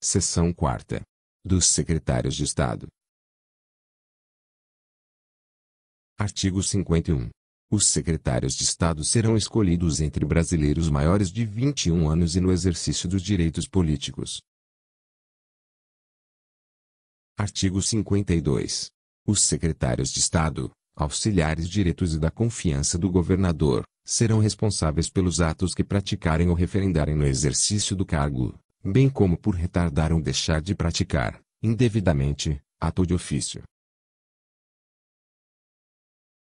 Seção quarta. Dos secretários de Estado. Artigo 51. Os secretários de Estado serão escolhidos entre brasileiros maiores de 21 anos e no exercício dos direitos políticos. Artigo 52. Os secretários de Estado, auxiliares direitos e da confiança do governador, serão responsáveis pelos atos que praticarem ou referendarem no exercício do cargo, bem como por retardar ou deixar de praticar, indevidamente, ato de ofício.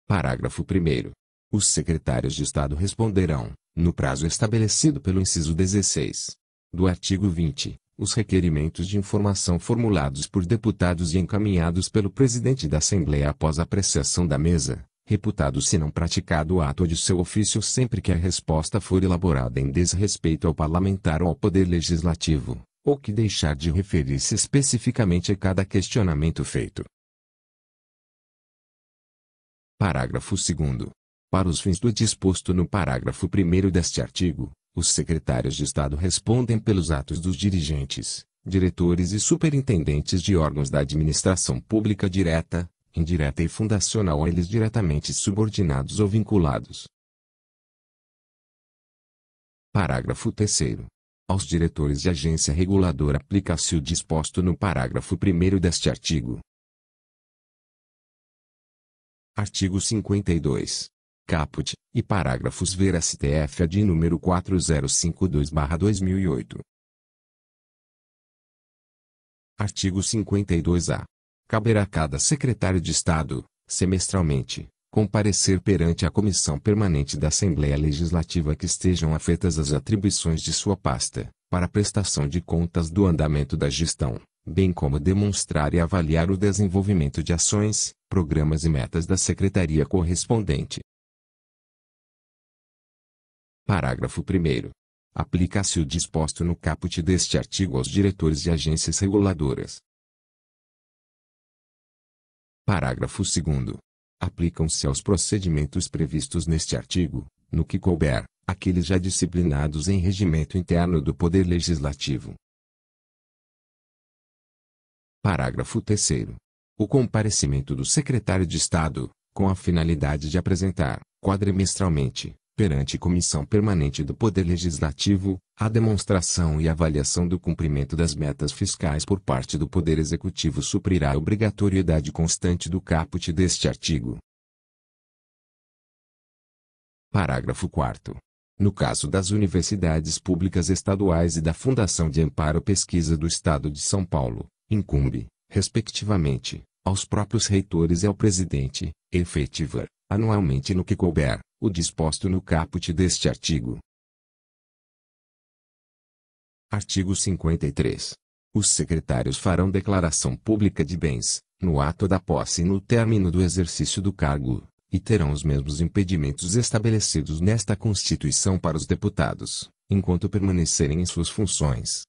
Parágrafo 1. Os secretários de Estado responderão, no prazo estabelecido pelo inciso 16 do artigo 20, os requerimentos de informação formulados por deputados e encaminhados pelo presidente da Assembleia após a apreciação da mesa, reputado se não praticado o ato de seu ofício sempre que a resposta for elaborada em desrespeito ao parlamentar ou ao poder legislativo, ou que deixar de referir-se especificamente a cada questionamento feito. Parágrafo 2 Para os fins do disposto no parágrafo 1 deste artigo, os secretários de Estado respondem pelos atos dos dirigentes, diretores e superintendentes de órgãos da administração pública direta, indireta e fundacional a eles diretamente subordinados ou vinculados. Parágrafo 3 Aos diretores de agência reguladora aplica-se o disposto no parágrafo 1 deste artigo. Artigo 52. Caput, e parágrafos ver STF de número 4052-2008. Artigo 52-A caberá a cada secretário de Estado, semestralmente, comparecer perante a Comissão Permanente da Assembleia Legislativa que estejam afetas as atribuições de sua pasta, para prestação de contas do andamento da gestão, bem como demonstrar e avaliar o desenvolvimento de ações, programas e metas da secretaria correspondente. Parágrafo 1 Aplica-se o disposto no caput deste artigo aos diretores de agências reguladoras, Parágrafo 2. Aplicam-se aos procedimentos previstos neste artigo, no que couber, aqueles já disciplinados em regimento interno do Poder Legislativo. Parágrafo 3. O comparecimento do secretário de Estado, com a finalidade de apresentar, quadrimestralmente, perante Comissão Permanente do Poder Legislativo, a demonstração e avaliação do cumprimento das metas fiscais por parte do Poder Executivo suprirá a obrigatoriedade constante do caput deste artigo. Parágrafo 4. No caso das universidades públicas estaduais e da Fundação de Amparo Pesquisa do Estado de São Paulo, incumbe, respectivamente, aos próprios reitores e ao presidente, efetivar, anualmente no que couber, o disposto no caput deste artigo. Artigo 53. Os secretários farão declaração pública de bens, no ato da posse e no término do exercício do cargo, e terão os mesmos impedimentos estabelecidos nesta Constituição para os deputados, enquanto permanecerem em suas funções.